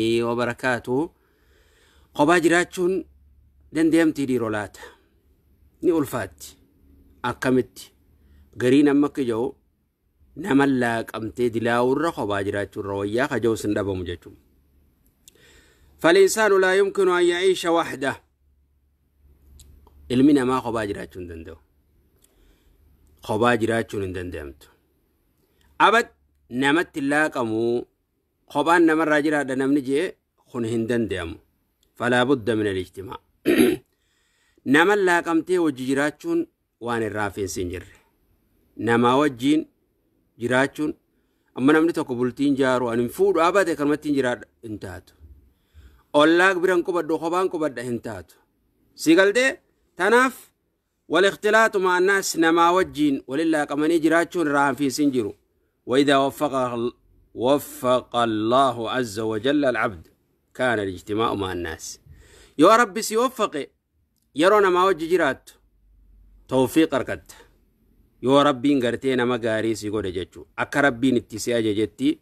وبركاته قباج راتشون دن دنديمتي دي رولات ني ألفات أكمت قرين أمك جو نمال لاك أمتي دلاور قباج راتشون رويا خجو سندب مجتشون فالإنسان لا يمكن أن يعيش وحده المنا ما قباج راتشون دن دو قباج راتشون دن hin أبد نمت لاك أمو kophaan namarraa jiraadha namni jee kun hin danda'amu falaa budda min alijtimaa nama laaqamtee wajji jiraachuun waan irraa feessi hin jirre namaa wajjiin jiraachuun amma namni tokko bultiin jaaru ani fuudhu abate kanumatti hin jiraadha hin taatu ollaaq biran qubadhu kophaan qubadha hin taatu si galtee tanaaf والاختلاط مع الناس نما وجين ولله قمني جراچون راهن في سنجرو وإذا وفق وفق الله عز وجل العبد كان الاجتماع مع الناس يا رب سيوفق يرون ما وجه جرات توفيق ركت يا ربي انقرتين ما قاري سيقول جتشو أكا ربي نتسي أججتي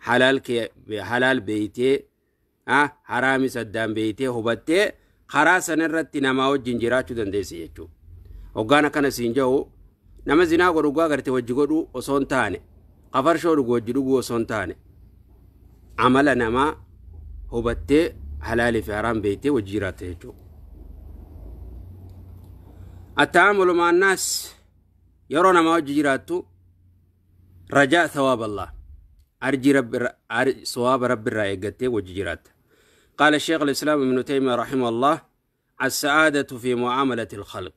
حلال, كي حلال بيتي ها حرامي سدام بيتي هبتي خراسا نرتي نما وجه جراتشو دنديسي جتشو وقانا كان سينجو نما زنا قرقوا قرتي وجه قرقوا وصون تاني قفر شو رغو جدو غو hin taane نما namaa hubattee halaalii fi haraam beektee wajji jiraatte jechuudha. التعامل مع الناس يرون ما وجه جراته رجاء ثواب الله أرجي رب أرجي صواب رب الرأي وجه جراته قال الشيخ الإسلام ابن تيمية رحمه الله السعادة في معاملة الخلق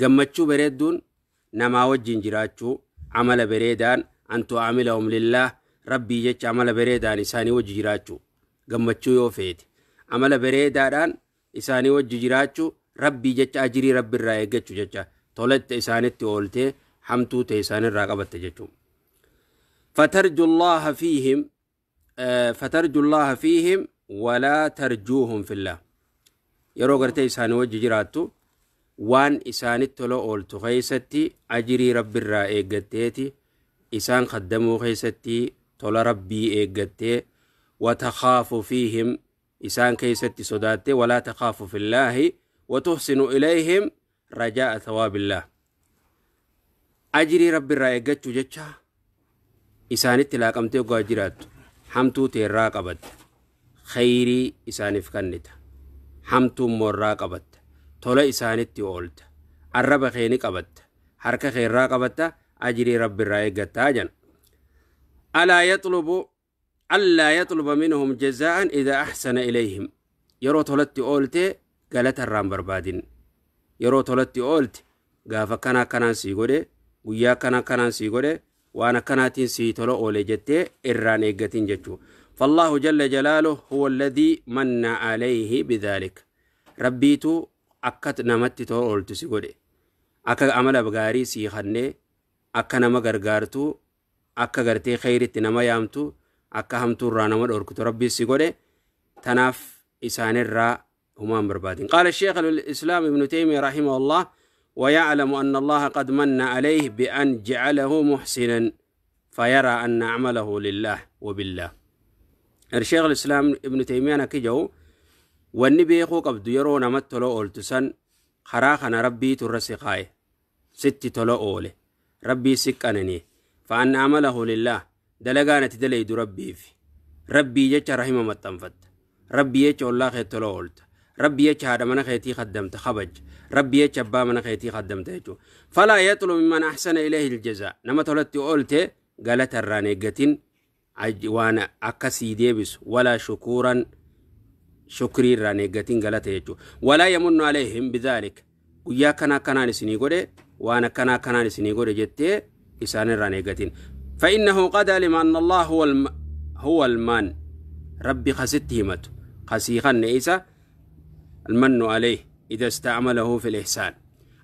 قمتشو بريدون نما وجه جراتشو عمل بريدان أن تعاملهم لله ربي يجي عمل بريدان إساني وجيراتشو قمتشو يوفيت عمل بريدان إساني وجيراتشو ربي يجي أجري ربي الرائقتشو جيجا تولدت إساني تولتي حمتو تيساني الرقبت جيجو فترجو الله فيهم آه، فترجو الله فيهم ولا ترجوهم في الله يرو قرتي إساني وجيراتشو waan isaanitti tola ooltu keessatti ajirii rabbi irraa eeggatteeti إسان خدموا خيستي tola rabbii eeggattee watakaafu fiihim isaan keeysatti sodaatte walaa takaafu fillaahi watuxsinu ilayhim rajaa'a thawaabillaah ajrii rabbiirraa eeggachuu jecha isaanitti laaqamtee gogaa jiraattu hamtuu teerraa qabatta khayrii isaaniif kannita hamtuu moorraa qabatta tola isaanitti oolta arraba keeni qabatta harka keerraa qabatta أجري رب الرأي تاجا ألا يطلب ألا يطلب منهم جزاء إذا أحسن إليهم يرو تولت أولت قالت الرام بربادين يرو تولت أولت قاف كنا كنا سيقوده ويا كنا كنا سيقوده وأنا كناتين سيتولو أولي جتة إران إيقتين جتشو فالله جل جلاله هو الذي من عليه بذلك ربيتو أكت نمت تولت سيقوده أكا عمل بغاري سيخنه akka nama gargaartuu akka gartee kheyritti nama yaamtu akka hamtuu nama dhorkitu rabbiin godhe tanaaf isaanirraa هما بربادين قال الشيخ الإسلام ابن تيمية رحمه الله ويعلم أن الله قد من عليه بأن جعله محسنا فيرى أن عمله لله وبالله الشيخ الإسلام ابن تيمية نكجو والنبي خو قبض يرون متلو أولتسن خراخنا ربي ترسقاي ست تلو أولي ربي سكانني فأن عمله لله دلقانة دليد ربي في ربي جيش رحمة متنفت ربي جيش الله خير تلولت ربي يجي هذا من خيتي خدمت خبج ربي يجي أبا من خيتي خدمت يجو فلا يطلب ممن أحسن إليه الجزاء نما تولت قلت قالت الراني الرانيقة وانا أكسي ديبس ولا شكورا شكري رانيقة قالت يجو ولا يمن عليهم بذلك ويا كنا كنا نسني قده وانا كنا كنا isinii godhe jettee isaan irraan eeggatiin فإنه قد علم أن الله هو الم... هو المان ربي خسيت همته خسيخا نئسة المن عليه إذا استعمله في الإحسان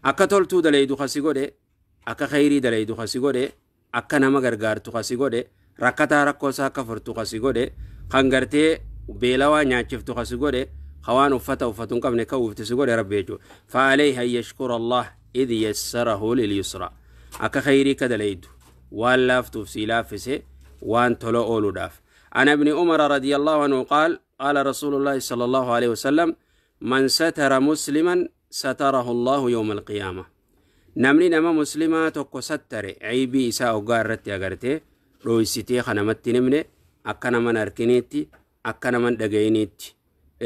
أكا تلتو دليدو خسيقودي أكا خيري دليدو خسيقودي أكا نما غرغارتو خسيقودي ركتا ركوسا كفرتو خسيقودي خنغرتي بيلاوا نعجفتو خسيقودي خوان وفتا وفتن قبل كوفت سيقودي ربي يجو فعليه أن يشكر الله إذ يسره لليسرى أكا خيري كدليد واللاف تفسيلا فسي وان تلو أولو داف عن ابن عمر رضي الله عنه قال قال رسول الله صلى الله عليه وسلم من ستر مسلما ستره الله يوم القيامة نمني نما مسلما توكو ستر عيبي إساء وقارت أغرتي رويستي خنمت نمني أكا من أركنيتي أكا من دقينيتي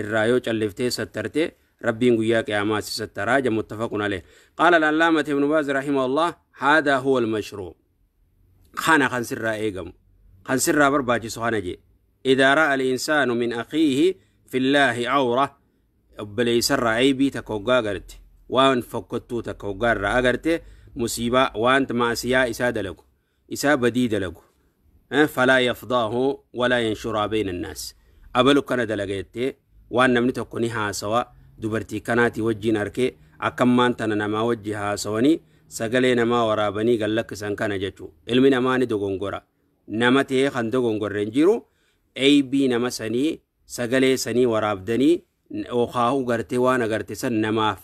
الرايو چلفتي سترتي ربي قيا قياما ستراجع متفقون عليه قال العلامة ابن باز رحمه الله هذا هو المشروع خانا خنسر رأيكم خنسر برباجي سخانجي إذا رأى الإنسان من أخيه في الله عورة بليسر عيبي تكوغا قرت وان فكتو تكوغا رأغرت مصيبة وانت معسيا إساد لك إسا بديد لك فلا يفضاه ولا ينشر بين الناس أبلو كان دلقيت وان نمني تكوني هاسوا dubartii kanaati wajjiin arkee akkammaan tana namaa wajji haasawanii sagalee namaa waraabanii gallakkisan kana jechuu ilmi namaa ni dogongora nama ta'ee kan dogongorre hin jiru eeybii nama sanii sagalee sanii waraabdanii okaa'uu gartee waan agarte san namaaf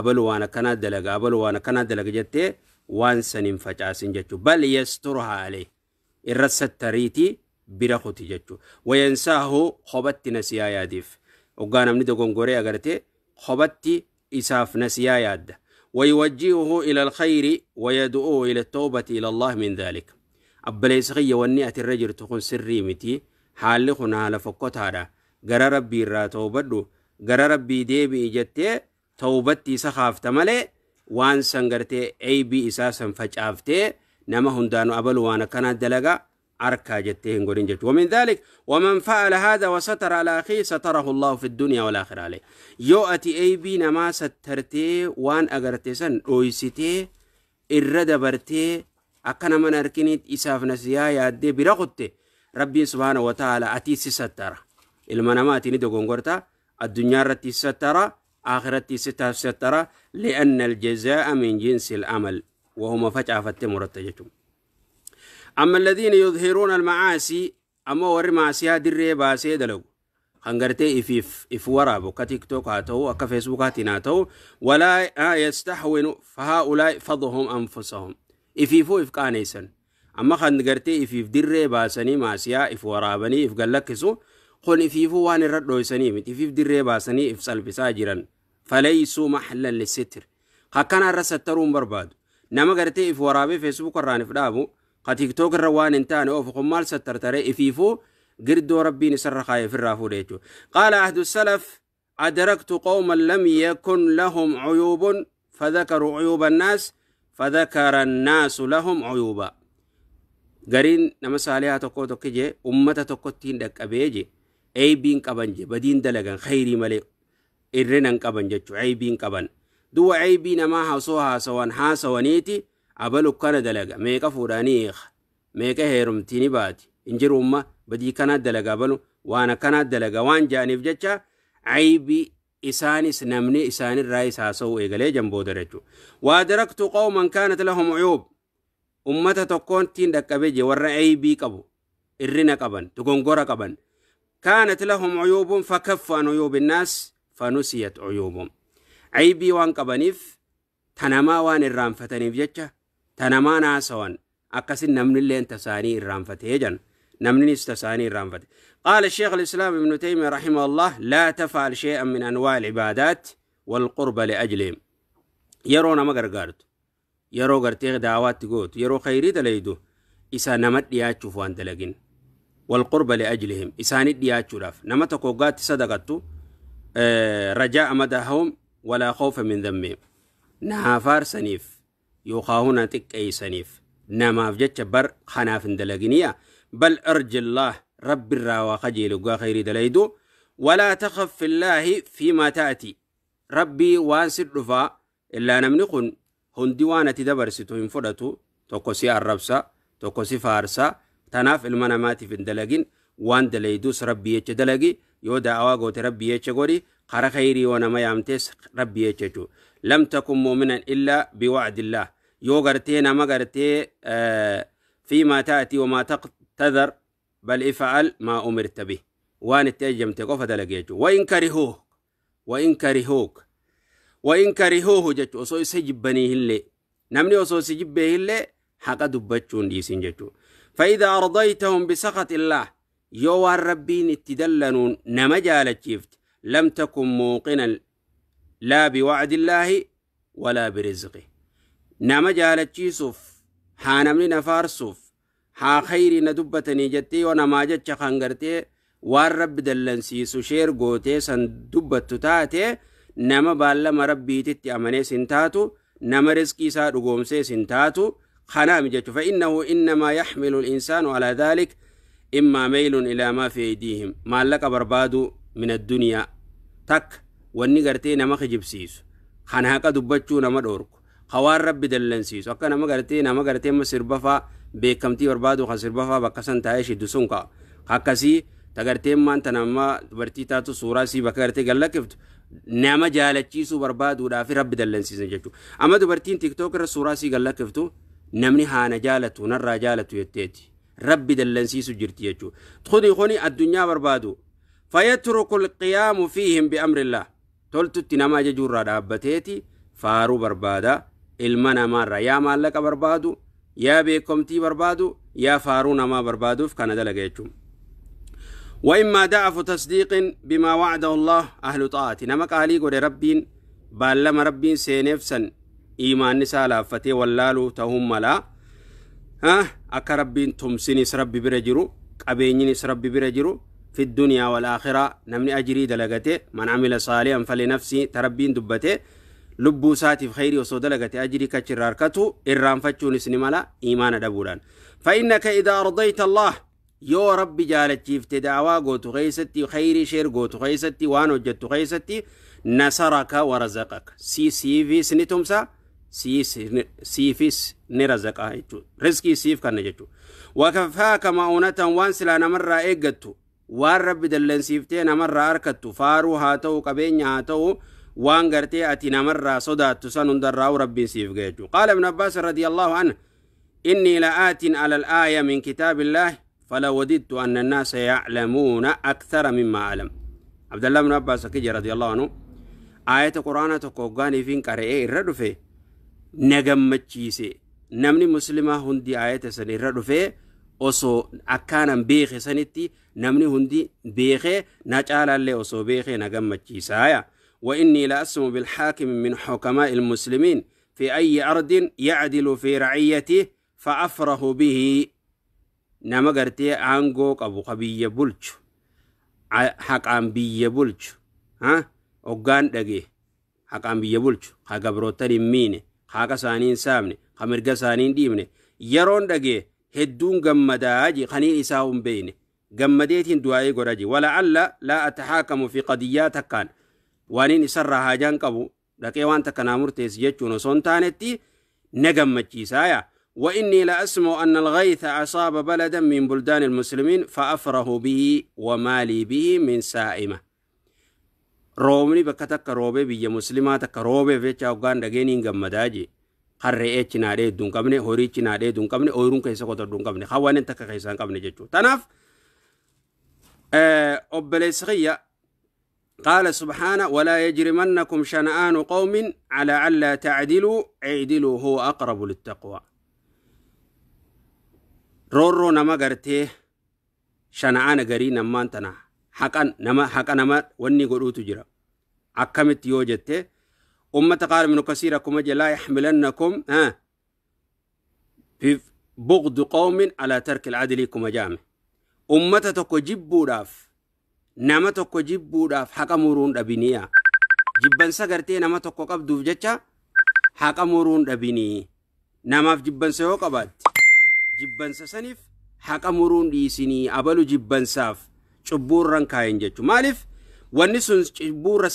abalu waan akkanaa dalaga abalu waan akkanaa dalaga jettee waan saniin facaasin jechuu bal yastur haale irra sattariitii bira kuti jechuu wayansaahu hobatti nasiyaa yaadiif. hoggaa namni dogongoree agartee qobatti isaaf nasiyaa yaadda ويوجهه إلى الخير ويدعوه إلى التوبة إلى الله من ذلك أبليس خي وني أترجر تكون سري متي حالي خنا لفقوت هذا غرى ربي را توبدو غرى ربي ديبي إجتي توبتي سخاف تملي وان سنغرتي أي بي إساسا فجعفتي نما هندانو أبل وانا كانت دلقا أركا جتين قرين جت ومن ذلك ومن فعل هذا وستر على أخيه ستره الله في الدنيا والآخرة عليه يؤتي أي بينا ما سترتي وان سن رويستي إرد برتي أكنا من أركنيت إساف نسيا يادي برغتي ربي سبحانه وتعالى أتي ستر المنامات ندو قنقرتا الدنيا رتي سترة آخرتي ستة سترة لأن الجزاء من جنس العمل وهما فجأة فتمرت جتهم أما الذين يظهرون المعاسي أما ور معاسيها دري باسي دلو خنغرتي إف إف إف ورا بوكا تيك توك هاتو أكا فيسبوك هاتيناتو ولا آه، يستحون فهؤلاء فضهم أنفسهم إف إف إف كانيسن أما خنغرتي إف إف دري سني معاسيا إف ورا بني إف قلقسو خون إف إف وان رد ويسني مت إف إف دري سني إف سلبي ساجرن فليسوا محلا للستر هكا نرى ستر برباد نما غرتي إف ورا بي فيسبوك دابو قتيكتوك الروان انتان أوف قمال سترتري إفيفو قردو ربي نسر خايف الرافو ليتو قال عهد السلف أدركت قوما لم يكن لهم عيوب فذكروا عيوب الناس فذكر الناس لهم عيوبا قرين نما ساليها تقو تقجي أمتا تقوتين دك أبيجي أي بين قبنجي بدين دلغن خيري ملي إرنن قبنجي عيبين قبن دو عيبين ما هاسوها سوان حاسوانيتي abalu kana dalaga meeqa fuudhaanii eeqa meeqa heerumtiini baati hin jiru umma badii kanaa dalaga abalu waan akkanaa dalaga waan jaaniif jecha aybii isaanis namni isaanirraa isaasa'u eegalee jambooda jechuudha waa daraktu qawman kaanat lahum cuyuub ummata tokkoottiin dhaqqabee je warra aybii qabu irrina qaban dogongora qaban كانت لهم عيوب فكف عن عيوب الناس فنسيت عيوبهم عيبي وان قبنيف تنما وان الرام فتنيف جتشا tanamaan haasawan akkasin namnillee tasaanii irraanfatee jan namninis tasaanii irraanfate قال الشيخ الإسلام ابن تيمية رحمه الله لا تفعل شيئا من أنواع العبادات والقرب لأجلهم يرو نما غرغارت يرو غرتي دعوات تقوت يرو خيري دليدو إسا نمت دياتشو فوان دلقين والقرب لأجلهم إسان دياتشو راف نما تقوقات صدقتو رجاء مدههم ولا خوف من ذمهم نهافار سنيف yookaahuna xiqqeeysaniif namaaf jecha bar kanaaf hin dalaginiya bal arji allaah rabbi irraa waa kajeelu gaa khayrii dalaydu walaa takaf fillaahi fiimaa ta'ati rabbii waan si dhufaa illaa namni kun hundi waan ati dabarsitu hin fudhatu tokko si arrabsa tokko si faarsa tanaaf ilma namaatiif hin dalagin waan dalaydus rabbii jecha dalagi yoo daa'awaa goote rabbii jecha godhi kara khayrii yoo nama yaamtees rabbii jecha jechuudha lam takun mu'minan illaa biwa'dillaah يوغرتي نمغرتي آه، فيما تأتي وما تقتذر بل افعل ما أمرت به وان تجمت قف دلقيت وإن كرهوه وإن كرهوك وإن كرهوه جت وصو يسجب بنيه اللي نمني وصو يسجب به اللي حقا دبتشون ديسين فإذا أرضيتهم بسخط الله يو الربين اتدلنون نمجال جيفت لم تكن موقنا لا بوعد الله ولا برزقه نما جالتشي صوف ها نملي نفار صوف ها خيري ندبت نيجتي ونما جتش خانگرتي وار رب دلن سيسو شير گوتي سن دبت تاتي نما بالا مرب بيتت امني سنتاتو نما رزكي سا رغومسي سنتاتو خنام جتو فإنه إنما يحمل الإنسان على ذلك إما ميل إلى ما في أيديهم ما لك بربادو من الدنيا تك واني قرتي نما خجب سيسو خانهاك دبتشو نما دورك خوار رب دلنسيسو أكا نما غرتي نما غرتي ما بفا بكمتي بربادو خا بفا بكسن تايش دسونكا خاكسي تغرتي ما أنت نما برتي تاتو سورة سي بكا غرتي غلقفت نما جالتشيسو بربادو دافي ربي دلنسيسن جتو أما دبرتين تيك توك سورة سي غلقفتو نمني هانا جالتو نرى جالتو يتيتي ربي دلنسيسو جرتي يجو تخوني خوني الدنيا بربادو فيترك القيام فيهم بأمر الله تلتو تنما ججور رابتيتي فارو بربادا المنا مرة يا مالك بربادو يا yaa تي بربادو يا فارون ما بربادو في كندا لقيتهم وإما دعف تصديق بما وعده الله أهل طاعته نما قالي قد ربين بالما ربين سينفسا إيمان نسالة فتي واللالو تهم لا ها أكا ربين تمسيني سرب برجرو قبينيني سرب برجرو في الدنيا والآخرة نمني أجري دلغته من عمل صالحا فلنفسي تربين دبته لبو في خيري وصو دلغت أجري كتشرار كتو إرام فتشو نسني ملا إيمان دبولان فإنك إذا أرضيت الله يو ربي جالت جيف تدعوا قوتو غيستي خيري شير قوتو غيستي وانو جدتو غيستي نصرك ورزقك سي سي في سنتم سا سي سي في نرزقا رزقي سيف كان نجتو وكفاك مؤونتا وانسلا نمرا إيقتو وان ربي دلن سيفتين نمرا أركتو فارو هاتو قبين هاتو وان قرتي أتنا مرة صدى تسان درا ورب سيف جيجو قال ابن عباس رضي الله عنه إني لآت على الآية من كتاب الله وددت أن الناس يعلمون أكثر مما أعلم عبد الله بن عباس كجي رضي الله عنه آية القرآن تقوغاني فين قرئي الردفة نغم مجيسي namni muslimaa hundi aayata san irra dhufee osoo akkaanan beeke sanitti namni hundi beekee na caalaallee osoo بيخي na gammachiisaa وإني لأسم بالحاكم من حكماء المسلمين في أي أرض يعدل في رعيته فأفرح به نمغرتي أنغو أبو قبي بلچ حق عن بي بلچ ها أغان دقي حق عن بي بلچ خا قبروتر مين خا قسانين سامن خا مرقسانين ديمن يرون دقي هدون قمداج خنين إساهم بين قمديتين دعائي قراجي ولعل لا أتحاكم في قضياتك كان waaniin isarraa haajaan qabu dhaqee waan takka naa murteessi jechuun osoo hin taanetti na gammachiisaa وإني لأسمع أن الغيث أصاب بلدا من بلدان المسلمين فأفره به ومالي به من سائمة رومني بكتك روبي بي مسلماتك روبي فيتشا وقان دقيني نقمداجي qarree cinaa dheedduun qabne horii cinaa dheedduun qabne ooyiruun keessa qotadduun qabne hawwaan takka keessaan qabne jechuudha. Tanaaf obboleessa kiyya قال سبحانه ولا يجرمنكم شنآن قوم على ألا تعدلوا اعدلوا هو أقرب للتقوى رورو نما غرتي شنآن غري نمان انتنا حقا نما حقا نما واني قلو تجرى أكمت يوجدت أمة قال من كثيركم لا يحملنكم ها بغض قوم على ترك العدل كما جامع أمة تكو جبو داف nama tokko jibbuudhaaf haqa muruun dhabiniya. Jibbansa gartee nama tokko qabduuf jecha haqa muruun dhabinii. Namaaf jibbansa yoo qabaatte jibbansa saniif haqa muruun dhiisinii abalu jibbansaaf cubbuurran kaayen jechu. Maaliif wanni sun cubbuurra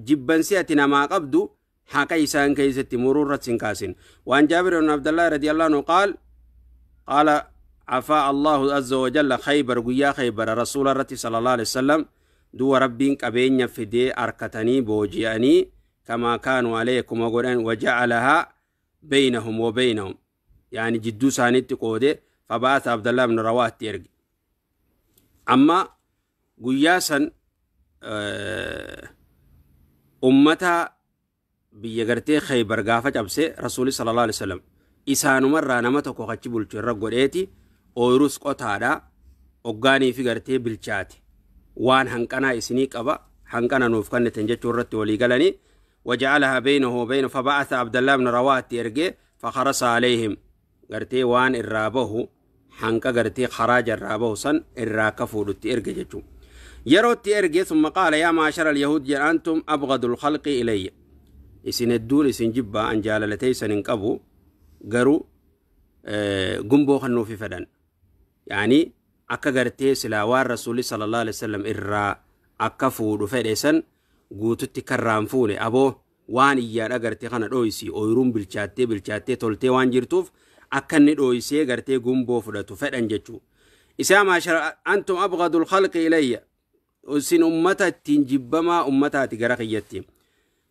jibbansi ati namaa qabdu haqa isaan keessatti muruurra sin kaasin. Waan Jaabir ibn Abdallah radiyallahu qaal qaala عفا الله عز وجل خيبر قيا خيبر رسول الرتي صلى الله عليه وسلم دو ربين قبين فدي أركتني بوجياني كما كانوا عليكم وقران وجعلها بينهم وبينهم يعني جدو سانيت قودي فبعث عبد الله بن رواه تيرج أما قياسا آه، أمتا بيجرتي خيبر قافة أبسي رسول صلى الله عليه وسلم إسانو مرة نمتك وخشبul cirra godheeti ooyiruus qotaadha اوغاني fi gartee bilchaati waan hanqanaa isinii qaba hanqana nuuf kennite jechuu irratti walii وجعلها بينه وبين فبعث عبد الله بن رواه ارجع فخرس عليهم غرتي وان الرابه هنك غرتي خراج الرابه سن الراكفو ارجع جتو يروت ارجع ثم قال يا معشر اليهود انتم ابغض الخلق الي اسن الدول اسن جبا ان جاللتي سن قبو غرو غمبو خنو في فدان يعني akka gartee silaa waan rasuulli sallallahu alaihi wasallam irraa akka fuudhu fedhe san guututti karraan fuune aboo waan iyyaadha gartee kana dhooysi ooyiruun bilchaattee bilchaattee toltee waan jirtuuf akka inni dhooysee gartee gumboo fudhatu fedhan jechuu isaa maashara antum abgadul khalqi ilayya isin ummata ittiin jibbamaa ummataati gara kiyyatti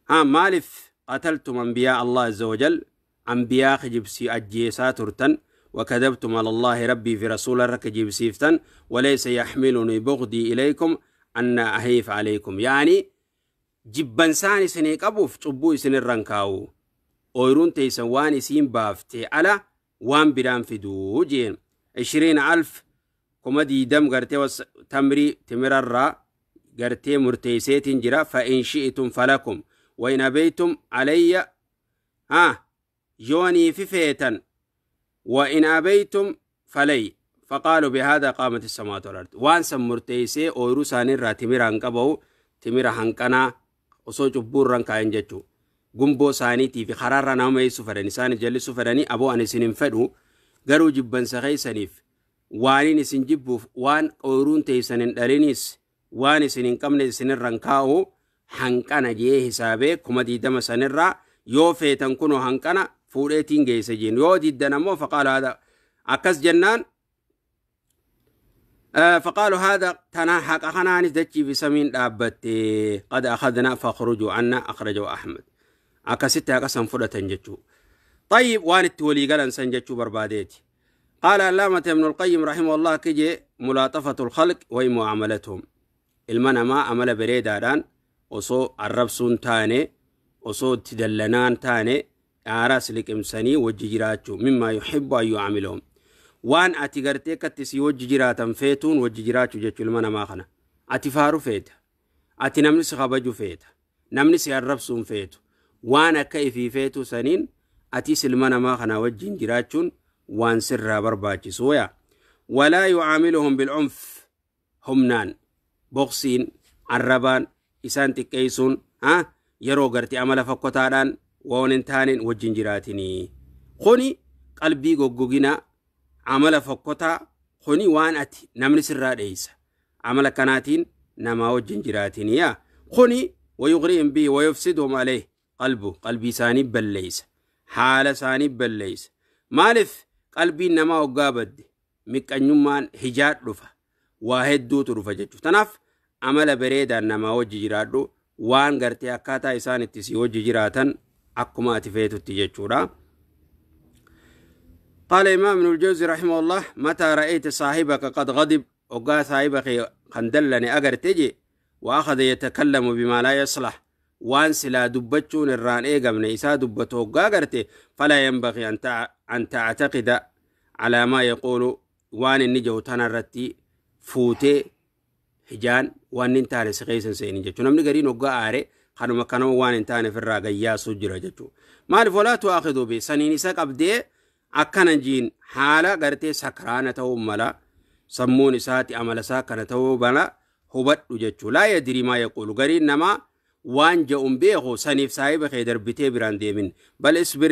haa maaliif qataltum anbiyaa allah azza wajal anbiyaa kijibsii ajjeesaa turtan وكذبتم على الله ربي في رسول ركجيب سيفتن وليس يحملني بغدي إليكم أن أهيف عليكم يعني جبان ساني سنيك أبوف تبو سن الرنكاو أويرون تيسن واني سين بافتي على وان بران في دوجين عشرين ألف كمدي دم غرتي وتمري تمرر غرتي مرتيسيت جرا فإن شئتم فلكم وإن أبيتم علي ها يوني في فيتن وإن أبيتم فلي فقالوا بهذا قامت السماوات والأرض وان سمرتيسي أويرو سانين را تميرا هنقبو تميرا هنقنا وصو جبور رنكا ينججو gumboo isaaniitii fi karaarra nama eessu fedhan isaaniif jallisu fedhanii aboo ani isin hin fedhu garuu jibbansa keeysaniif waaniin isin jibbuuf waan ooyiruun teeysan hin dhalinis waan isin hin qabne isinirra hin kaa'u hanqana jee hisaabee kuma diidama sanirraa yoo feetan kunoo hanqana فوليتين جيس جين يو ديدنا فقال هذا عكس جنان آه فقالوا هذا تناحق أخناني دجي بسمين دابتي قد أخذنا فخرجوا عنا أخرجوا أحمد أكستها قسم فلة جتشو طيب وان التولي قال انسان جتشو برباديتي قال علامة ابن القيم رحمه الله كجي ملاطفة الخلق وي معاملتهم المنا ما عمل بريداران وصو الرب سون تاني وصو تدلنان تاني aaraas liqimsanii wajji jiraachuu mimmaa yuhibbu an yucamilahum waan ati gartee akkatti si wajji jiraatan feetuun wajji jiraachuu jechuu ilma namaa kana ati faaru feeta ati namni si kabaju feeta namni si arrabsuun feetu waan akka ifii feetu saniin atiis ilma namaa kana wajjin jiraachuun waan sirraa barbaachisu yaa walaa yucaamiluhum bilcunf humnaan boksiin arrabaan isaan xiqqeeysuun yeroo gartee amala fakkotaadhaan waan hin taaneen wajjin jiraatinii. Kuni qalbii goggoginaa amala fokkotaa kuni waan ati namni sirraa dheeysa amala kanaatiin namaa wajjin jiraatiniyaa kuni wayuqri'in bihi wayufsidhum alee qalbu qalbii isaanii balleeysa haala isaanii balleeysa maaliif qalbiin namaa hoggaa badde miqqanyummaan hijaad dhufa waa hedduutu dhufa jechuudha tanaaf amala bareedaan namaa wajji jiraadhu waan gartee akkaataa isaan itti si wajji jiraatan akkuma ati feetutti قال إمام ابن الجوزي رحمه الله متى رأيت صاحبك قد غضب وقال صاحبك خندلني أقر تجي وأخذ يتكلم بما لا يصلح وان سلا دبتشون الران إيقمن إسا دبته فلا ينبغي أن, تع... أن تعتقد على ما يقول وان النجو تنرتي فوتي هجان وان انتهى سقيسا سيني جتشون أمني قرين وقا آري kanuma kanan waan hin taane ofirraa gayyaasu jira jechuudha. Maaliif walaa tu'aaqidu bi saniin isa qabdee akkana jiin haala gartee sakraana ta'uu mala sammuun isaati amala isaa kana ta'uu mala hubadhu jechuudha. Laa yadiri maa yaquulu gariin namaa waan je'uun beeku saniif saahiba kee darbitee biraan deemin bal isbir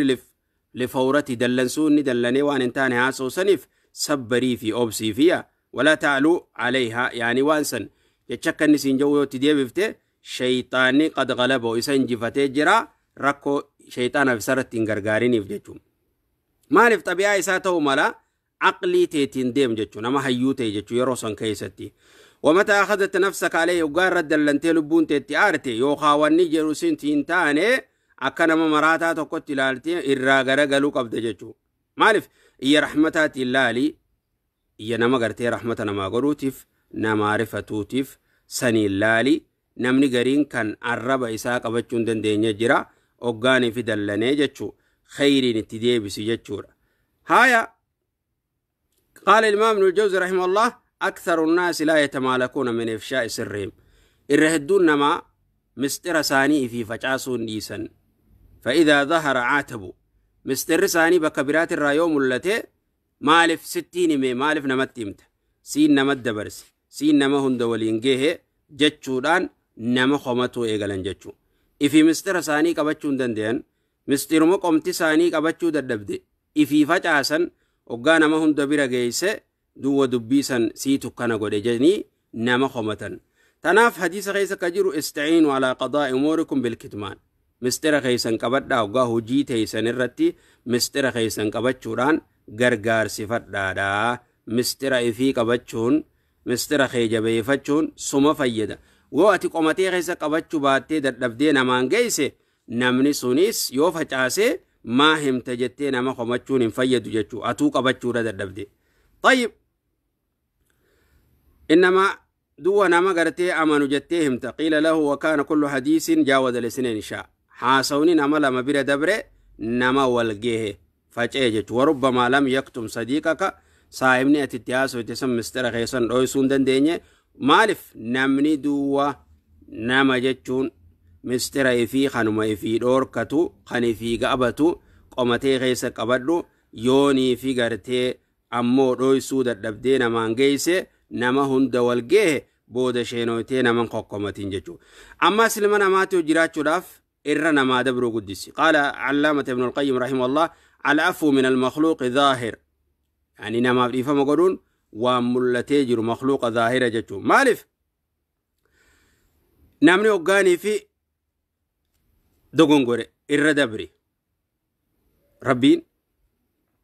lifawrati dallansuun ni dallanee waan hin taane haasa'u saniif sabbarii fi obsii fiya walaa taaluu alayhaa yaani waan san jecha akka inni siin je'u yoo itti deebiftee. shayxaanni qad galaboo isa injifatee jira rakkoo shayxaanaaf isarratti hin gargaariniif jechuun maaliif xabiyaa isaa ta'u mala aqlii teetiin deem jechuu nama hayyuu ta'e jechuu yeroo san keessatti ومتى أخذت نفسك عليه وقال رد لنتي لبون تيتي آرتي يو خاواني جيرو سنتي انتاني أكنا ممراتا تقوت لالتي إرا غرقلو قبض جيجو مالف إيا رحمتات اللالي إيا نما قرتي رحمتنا ما قروتف نما عرفتوتف سني اللالي namni gariin kan arraba isaa qabachuun dandeenya jira hoggaanii fi dallanee jechuu khayriin itti deebisu jechuudha haya qaala ilmaam الجوز رحمه الله أكثر الناس لا يتمالكون من إفشاء سرهم الرهدون نما مستر ساني في فجاسون نيسا فإذا ظهر عاتبو مستر ساني بكبرات الرايوم التي مالف ستين مي مالف نمت إمت سين نمت دبرس سين نما هند ولينجيه جتشودان nama qomatu eegalan jechuudha. Ifi mistira isaanii qabachuu hin danda'an mistiruma qomti isaanii qabachuu dadhabde ifii facaasan hoggaa nama hunda bira geeyse duwwa dubbiisan sii tukkana godhe jedhanii nama qomatan. Tanaaf hadiisa keessa ka jiru istaciinu alaa qadaa umuurikum bilkitmaan. Mistira keessan qabadhaa hoggaa hojii teessan irratti mistira keessan qabachuudhaan gargaarsifadhaadhaa. Mistira ifii qabachuun mistira kee suma fayyada. yoo ati qomatee keessa qabachuu baattee dadhabdee namaan geeyse namni sunis yoo facaasee maa himta jettee nama homachuun hin fayyadu jechuu atuu qabachuudha dadhabde tayyib innama duwa nama gartee amanu jettee himta qiila lahu wakaana kullu hadiisin jaawada lisneen shaa haasawni nama lama bira dabre nama walgeehe facee jechu warubbamaa lam yaktum sadiiqaka saahibni atitti haasoyte san mistira keessan dhoysuu hin dandeenye maaliif namni duwwa nama jechuun mistira ifii kanuma ifii dhoorkatu kan ifii gaabatu qomatee keessa qabadhu yoonii fi gartee ammoo dhoysuu dadhabdee namaan geeyse nama hunda wal geehe booda sheenoytee naman kokkomatiin jechuudha. Amma silma namaatti jiraachuudhaaf irra namaa dabruu guddisi. Qaala Allaamata Ibn Alqayyim rahimahullah al-afuu min al-makhluuqi zaahir. Yani namaaf dhiifama godhuun وملتي جرو مخلوق makluuqa جتو مالف نامني namni في fi dogongore ربين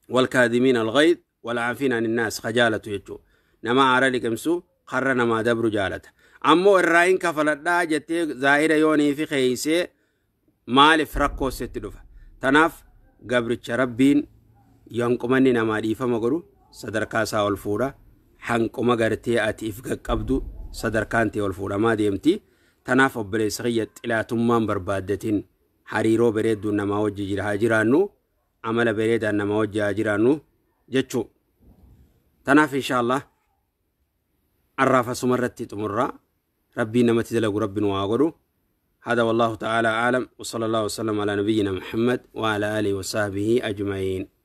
والكاذمين الغيظ والعافين عن الناس خجالة يتو نما عرالي كمسو خر نما دبر جالته أمو الرائن كفلتا جتي ظاهرة يوني في خيسي مالف ركو ستدفع تناف قبر ربين ينقمني نما ديفا مغرو صدر كاسا والفورة hanquma gartee ati if qaqqabdu sadarkaan ta'e ol fuudhamaa deemti. Tanaaf obboleessa kiyya xilaatummaan barbaaddatiin hariiroo bareedduu namaa wajjin haa jiraannu amala bareedaan namaa wajjin haa jiraannu jechuun. Tanaaf inshaallah arraafa sumarratti xumurraa rabbii namatti dalagu rabbiin waa godhu. هذا والله تعالى أعلم وصلى الله وسلم على نبينا محمد وعلى آله وصحبه أجمعين